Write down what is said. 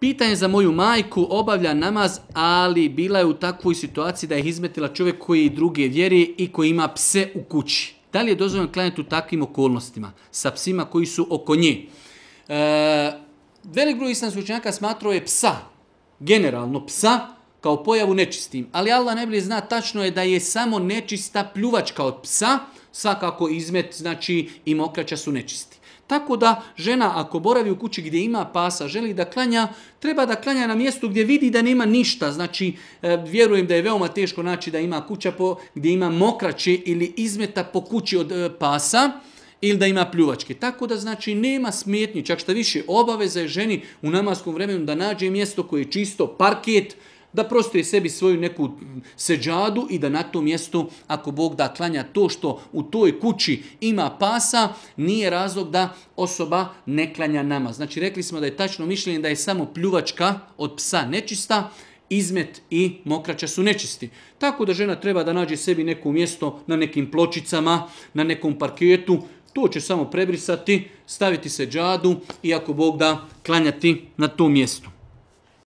Pitanje za moju majku, obavlja namaz, ali bila je u takvoj situaciji da je izmetila čovjek koji druge vjeri i koji ima pse u kući. Da li je dozvoljeno klanjati u takvim okolnostima sa psima koji su oko nje? E, velik broj islamskih učenjaka smatrao je psa, generalno psa, kao pojavu nečistim. Ali Allah ne bi zna tačno je da je samo nečista pljuvačka od psa, svakako izmet, znači i mokraća su nečisti. Tako da žena ako boravi u kući gdje ima pasa, želi da klanja, treba da klanja na mjestu gdje vidi da nema ništa. Znači, e, vjerujem da je veoma teško naći da ima kuća po, gdje ima mokraće ili izmeta po kući od e, pasa ili da ima pljuvačke. Tako da znači nema smetnje, čak šta više obaveza je ženi u namaskom vremenu da nađe mjesto koje je čisto, parket, da prostoje sebi svoju neku seđadu i da na tom mjestu, ako Bog da klanja to što u toj kući ima pasa, nije razlog da osoba ne klanja nama. Znači, rekli smo da je tačno mišljenje da je samo pljuvačka od psa nečista, izmet i mokraća su nečisti. Tako da žena treba da nađe sebi neko mjesto na nekim pločicama, na nekom parketu, to će samo prebrisati, staviti se džadu i ako Bog da, klanjati na to mjesto.